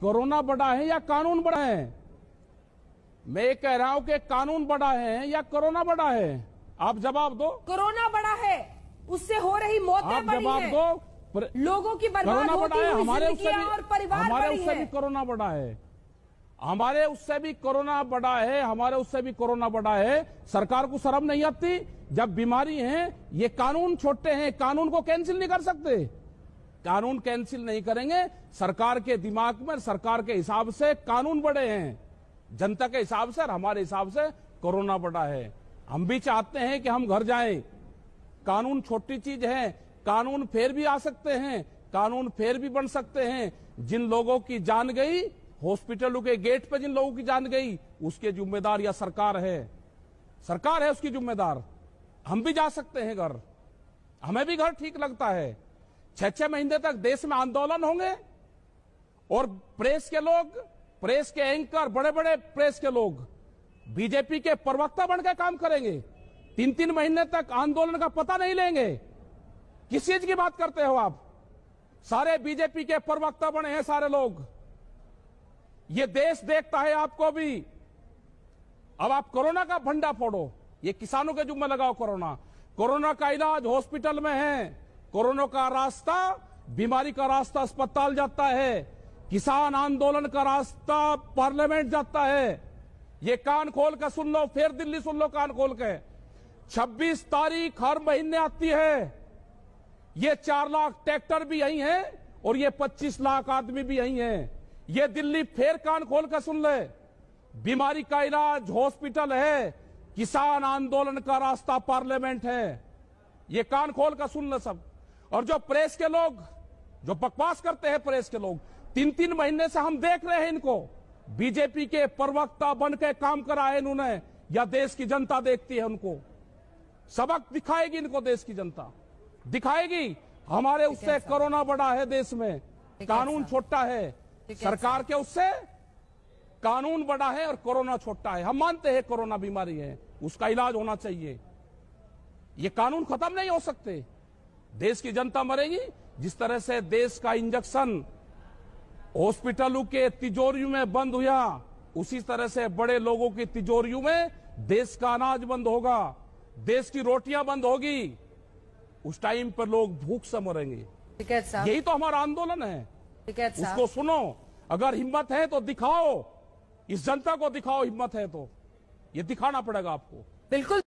corona बड़ा है या कानून बड़ा है मैं ये कह रहा हूं कि कानून बड़ा है या कोरोना बड़ा है आप जवाब दो कोरोना बड़ा है उससे हो रही मौत आप जवाब दो पर... लोगों की कोरोना बड़ा है हमारे उससे भी, और परिवार हमारे उससे भी कोरोना बड़ा है हमारे उससे भी कोरोना बड़ा है हमारे उससे भी कोरोना बड़ा है सरकार को शर्म नहीं आती जब बीमारी है ये कानून छोटे हैं कानून को कैंसिल नहीं कर सकते कानून कैंसिल नहीं करेंगे सरकार के दिमाग में सरकार के हिसाब से कानून बड़े हैं जनता के हिसाब से और हमारे हिसाब से कोरोना बड़ा है हम भी चाहते हैं कि हम घर जाएं कानून छोटी चीज है कानून फिर भी आ सकते हैं कानून फेर भी बन सकते हैं जिन लोगों की जान गई हॉस्पिटलों के गेट पर जिन लोगों की जान गई उसके जिम्मेदार या सरकार है सरकार है उसकी जिम्मेदार हम भी जा सकते हैं घर हमें भी घर ठीक लगता है छह छह महीने तक देश में आंदोलन होंगे और प्रेस के लोग प्रेस के एंकर बड़े बड़े प्रेस के लोग बीजेपी के प्रवक्ता बनकर काम करेंगे तीन तीन महीने तक आंदोलन का पता नहीं लेंगे किस चीज की बात करते हो आप सारे बीजेपी के प्रवक्ता बने हैं सारे लोग ये देश देखता है आपको भी अब आप कोरोना का भंडा फोड़ो ये किसानों के जुम्मे लगाओ कोरोना कोरोना का इलाज हॉस्पिटल में है कोरोना का रास्ता बीमारी का रास्ता अस्पताल जाता है किसान आंदोलन का रास्ता पार्लियामेंट जाता है ये कान खोल कर सुन लो फिर दिल्ली सुन लो कान खोल के 26 तारीख हर महीने आती है ये चार लाख ट्रैक्टर भी यही हैं और ये 25 लाख आदमी भी यही हैं ये दिल्ली फिर कान खोल कर सुन ले बीमारी का इलाज हॉस्पिटल है किसान आंदोलन का रास्ता पार्लियामेंट है ये कान खोल कर सुन ले सब और जो प्रेस के लोग जो बकवास करते हैं प्रेस के लोग तीन तीन महीने से हम देख रहे हैं इनको बीजेपी के प्रवक्ता बन के काम कराए इन्होंने या देश की जनता देखती है उनको सबक दिखाएगी इनको देश की जनता दिखाएगी हमारे उससे कोरोना बड़ा है देश में कानून छोटा है सरकार के उससे कानून बड़ा है और कोरोना छोटा है हम मानते हैं कोरोना बीमारी है उसका इलाज होना चाहिए ये कानून खत्म नहीं हो सकते देश की जनता मरेगी जिस तरह से देश का इंजेक्शन हॉस्पिटलों के तिजोरियों में बंद हुआ उसी तरह से बड़े लोगों की तिजोरियों में देश का अनाज बंद होगा देश की रोटियां बंद होगी उस टाइम पर लोग भूख से मरेंगे यही तो हमारा आंदोलन है उसको सुनो अगर हिम्मत है तो दिखाओ इस जनता को दिखाओ हिम्मत है तो ये दिखाना पड़ेगा आपको बिल्कुल